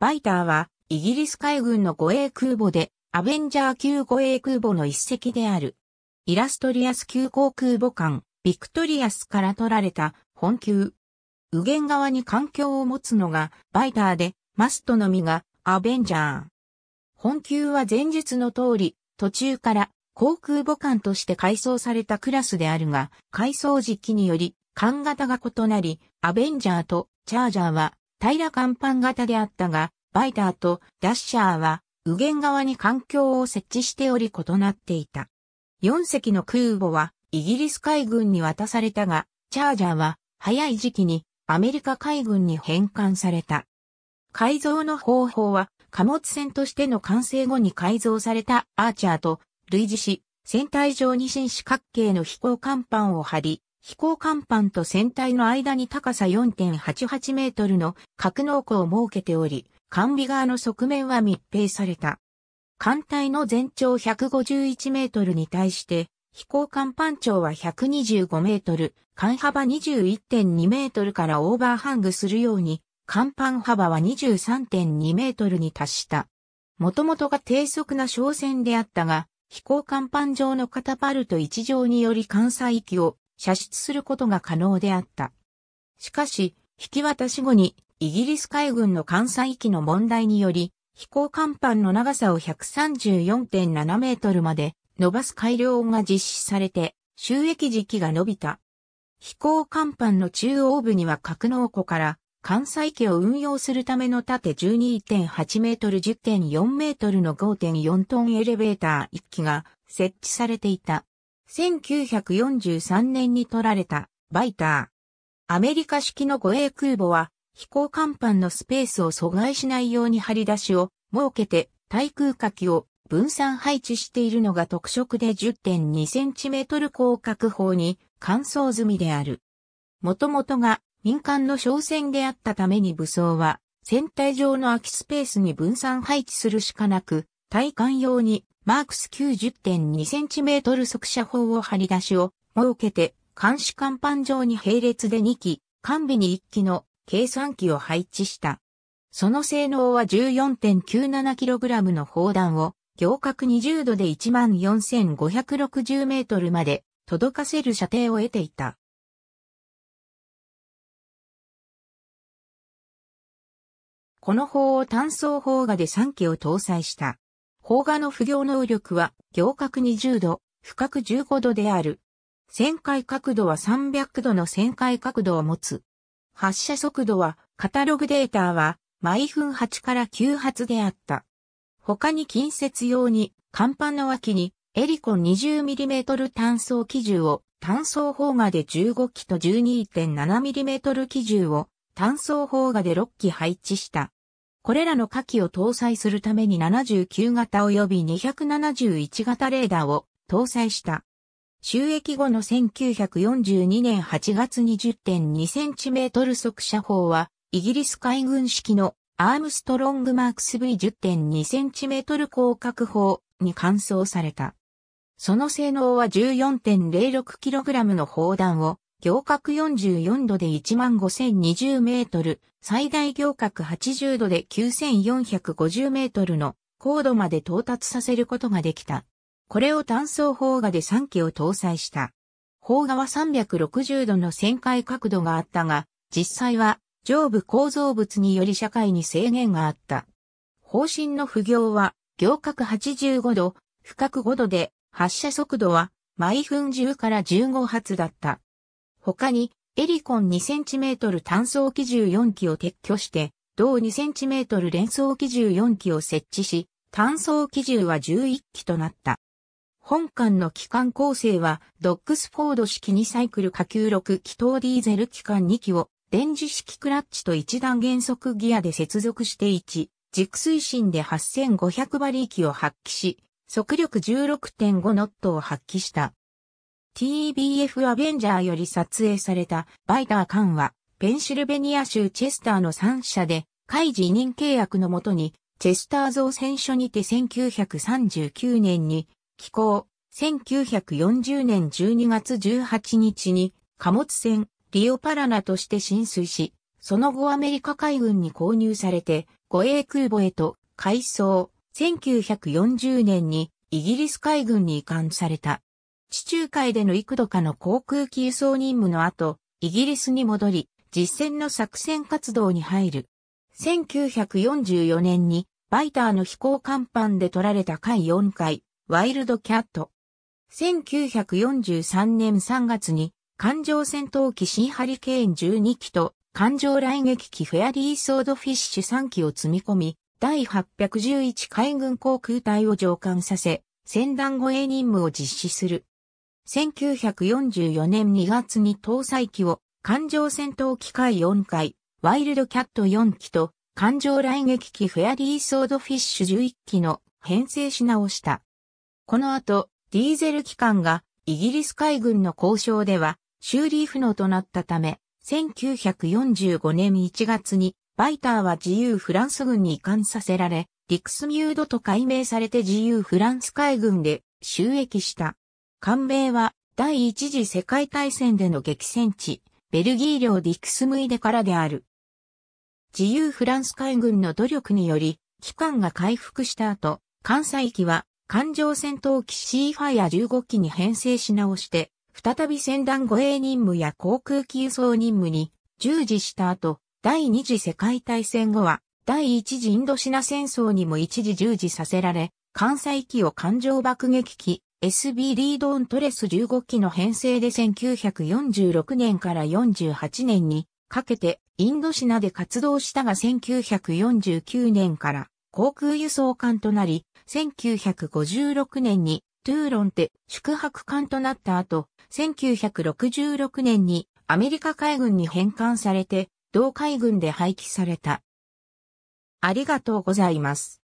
バイターは、イギリス海軍の護衛空母で、アベンジャー級護衛空母の一隻である。イラストリアス級航空母艦、ビクトリアスから取られた本級。右舷側に環境を持つのがバイターで、マストのみがアベンジャー。本級は前述の通り、途中から航空母艦として改装されたクラスであるが、改装時期により、艦型が異なり、アベンジャーとチャージャーは平甲板型であったが、バイターとダッシャーは右舷側に環境を設置しており異なっていた。4隻の空母はイギリス海軍に渡されたが、チャージャーは早い時期にアメリカ海軍に返還された。改造の方法は貨物船としての完成後に改造されたアーチャーと類似し、船体上に紳士角形の飛行甲板を張り、飛行甲板と船体の間に高さ4.88メートルの格納庫を設けており、管尾側の側面は密閉された。艦隊の全長151メートルに対して、飛行甲板長は125メートル、艦幅21.2メートルからオーバーハングするように、甲板幅は23.2メートルに達した。もともとが低速な商船であったが、飛行甲板上のカタパルト1乗により関西域を射出することが可能であった。しかし、引き渡し後にイギリス海軍の艦載機の問題により、飛行甲板の長さを134.7メートルまで伸ばす改良が実施されて、収益時期が伸びた。飛行甲板の中央部には格納庫から艦載機を運用するための縦12.8メートル10.4メートルの5.4トンエレベーター1機が設置されていた。1943年に取られたバイター。アメリカ式の護衛空母は飛行甲板のスペースを阻害しないように張り出しを設けて対空火器を分散配置しているのが特色で 10.2cm 広角砲に乾燥済みである。もともとが民間の商船であったために武装は、船体上の空きスペースに分散配置するしかなく、体幹用にマークス 90.2cm 速射砲を張り出しを設けて監視甲板上に並列で2機、完備に1機の計算機を配置した。その性能は 14.97kg の砲弾を行角20度で 14,560m まで届かせる射程を得ていた。この砲を単装砲画で3機を搭載した。砲画の不行能力は行角20度、深角15度である。旋回角度は300度の旋回角度を持つ。発射速度は、カタログデータは、毎分8から9発であった。他に近接用に、甲板の脇に、エリコン 20mm 単装機銃を、単装砲画で15機と 12.7mm 機銃を、単装砲画で6機配置した。これらの火器を搭載するために79型及び271型レーダーを搭載した。収益後の1942年8月に 10.2cm 速射砲は、イギリス海軍式のアームストロングマークス V10.2cm 広角砲に換装された。その性能は 14.06kg の砲弾を行角44度で15020メートル、最大行角80度で9450メートルの高度まで到達させることができた。これを単層砲画で3機を搭載した。砲画は360度の旋回角度があったが、実際は上部構造物により社会に制限があった。方針の不行は、行角85度、深く5度で、発射速度は毎分10から15発だった。他に、エリコン 2cm 単装機14機を撤去して、同 2cm 連装機14機を設置し、単装機銃は11機となった。本館の機関構成は、ドックスフォード式2サイクル下級6気筒ディーゼル機関2機を、電磁式クラッチと一段減速ギアで接続して1、軸推進で8500馬力を発揮し、速力16.5ノットを発揮した。TBF アベンジャーより撮影されたバイター・艦は、ペンシルベニア州チェスターの3社で、開委任契約のもとに、チェスター造船所にて1939年に、寄港、1940年12月18日に、貨物船、リオパラナとして浸水し、その後アメリカ海軍に購入されて、護衛空母へと、改装、1940年に、イギリス海軍に移管された。地中海での幾度かの航空機輸送任務の後、イギリスに戻り、実戦の作戦活動に入る。1944年に、バイターの飛行甲板で取られた回4回、ワイルドキャット。1943年3月に、艦上戦闘機シーハリケーン12機と、艦上来撃機フェアリーソードフィッシュ3機を積み込み、第811海軍航空隊を上艦させ、戦団護衛任務を実施する。1944年2月に搭載機を艦上戦闘機械4回、ワイルドキャット4機と艦上来撃機フェアリーソードフィッシュ11機の編成し直した。この後、ディーゼル機関がイギリス海軍の交渉では修理不能となったため、1945年1月にバイターは自由フランス軍に移管させられ、ディクスミュードと改名されて自由フランス海軍で収益した。艦名は第一次世界大戦での激戦地、ベルギー領ディクスムイデからである。自由フランス海軍の努力により、機関が回復した後、艦載機は艦上戦闘機シーファイア15機に編成し直して、再び戦団護衛任務や航空機輸送任務に従事した後、第二次世界大戦後は、第一次インドシナ戦争にも一時従事させられ、艦載機を艦上爆撃機、SB リードオントレス15機の編成で1946年から48年にかけてインドシナで活動したが1949年から航空輸送艦となり、1956年にトゥーロンテ宿泊艦となった後、1966年にアメリカ海軍に返還されて、同海軍で廃棄された。ありがとうございます。